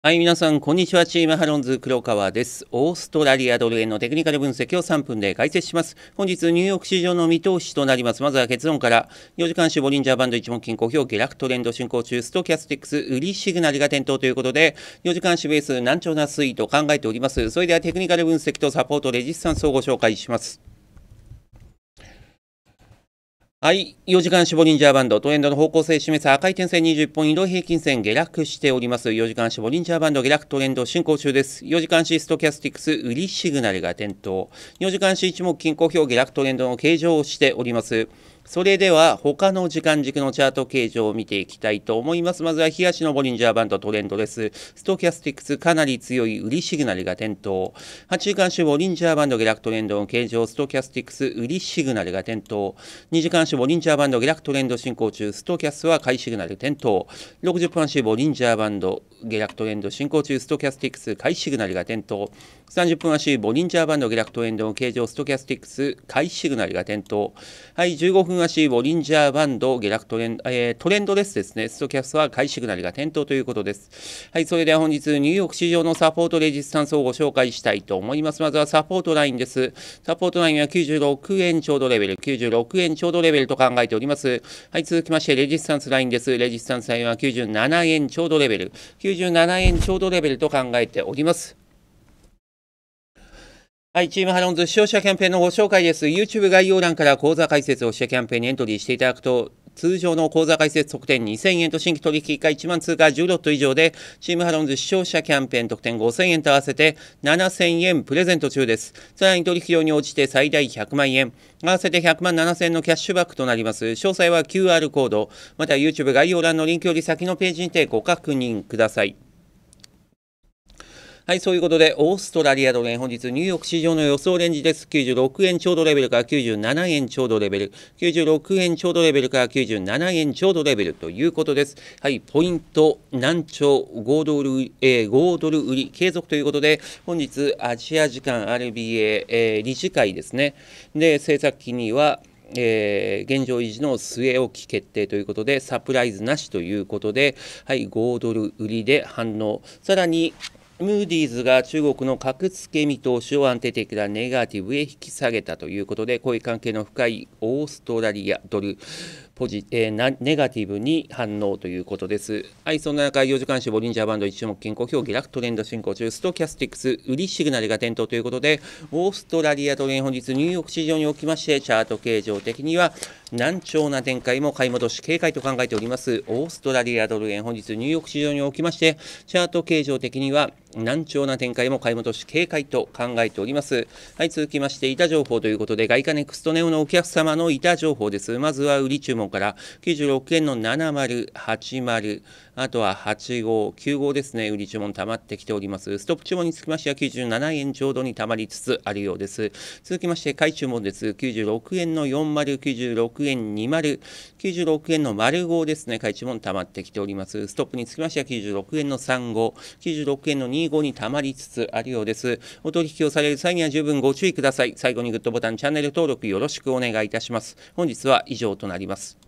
はい、皆さん、こんにちは。チームハロンズ黒川です。オーストラリアドル円のテクニカル分析を3分で解説します。本日、ニューヨーク市場の見通しとなります。まずは結論から、4時間種ボリンジャーバンド一目金公表、下落トレンド進行中、ストキャスティックス、売りシグナルが点灯ということで、4時間種ベース、難聴な推移と考えております。それでは、テクニカル分析とサポート、レジスタンスをご紹介します。はい。4時間絞ボリンジャーバンド、トレンドの方向性を示す赤い点線20本移動平均線下落しております。4時間絞ボリンジャーバンド下落トレンド進行中です。4時間シストキャスティクス売りシグナルが点灯。4時間シ一目均衡表下落トレンドの形状をしております。それでは他の時間軸のチャート形状を見ていきたいと思います。まずは東のボリンジャーバンドトレンドです。ストキャスティックスかなり強い売りシグナルが点灯。8時間種ボリンジャーバンド下落トレンドの形状、ストキャスティックス売りシグナルが点灯。2時間種ボリンジャーバンド下落トレンド進行中、ストキャスは買いシグナル点灯。60分種ボリンジャーバンド下落トレンド進行中ストキャスティックス買いシグナルが点灯30分足ボリンジャーバンド下落トレンドの形状ストキャスティックス買いシグナルが点灯はい15分足ボリンジャーバンド下落トレンド、えー、トレンドレスですねストキャスは買いシグナルが点灯ということですはいそれでは本日ニューヨーク市場のサポートレジスタンスをご紹介したいと思いますまずはサポートラインですサポートラインは96円ちょうどレベル96円ちょうどレベルと考えておりますはい続きましてレジスタンスラインですレジスタンスラインは97円ちょうどレベル297円ちょうどレベルと考えております。はい、チームハロンズ視聴者キャンペーンのご紹介です。YouTube 概要欄から講座解説をしてキャンペーンにエントリーしていただくと、通常の口座開設特典2000円と新規取引が1万通貨10ロット以上で、チームハロンズ視聴者キャンペーン特典5000円と合わせて7000円プレゼント中です。さらに取引量に応じて最大100万円、合わせて100万7000円のキャッシュバックとなります。詳細は QR コード、また YouTube 概要欄のリンクより先のページにてご確認ください。はい、そういうことで、オーストラリアドル円、本日ニューヨーク市場の予想レンジです。96円ちょうどレベルから97円ちょうどレベル、96円ちょうどレベルから97円ちょうどレベルということです。はい、ポイント、難聴、5ドル、えー、5ドル売り継続ということで、本日、アジア時間 RBA、えー、理事会ですね。で、政策金利は、えー、現状維持の据え置き決定ということでサプライズなしということで、はい、5ドル売りで反応さらに、ムーディーズが中国の格付け見通しを安定的なネガティブへ引き下げたということで、こういう関係の深いオーストラリアドル、ポジ、えー、ネガティブに反応ということです。はい、そんな中、業時間視ボリンジャーバンド一種目健康表、下落トレンド進行中、ストキャスティックス、売りシグナルが点灯ということで、オーストラリアドル円本日、ニューヨーク市場におきまして、チャート形状的には、難聴な展開も買い戻し、警戒と考えております。オーストラリアドル円本日、ニューヨーク市場におきまして、チャート形状的には、難聴な展開も買い戻し、警戒と考えております。はい、続きまして、板情報ということで、外貨ネクストネオのお客様の板情報です。まずは、売り注文から96円の7080あとは8号、9号ですね、売り注文溜まってきております。ストップ注文につきましては97円ちょうどに溜まりつつあるようです。続きまして、買い注文です。96円の40、96円20、96円の丸5ですね、買い注文溜まってきております。ストップにつきましては96円の35、96円の25に溜まりつつあるようです。お取引をされる際には十分ご注意ください。最後にグッドボタン、チャンネル登録よろしくお願いいたします。本日は以上となります。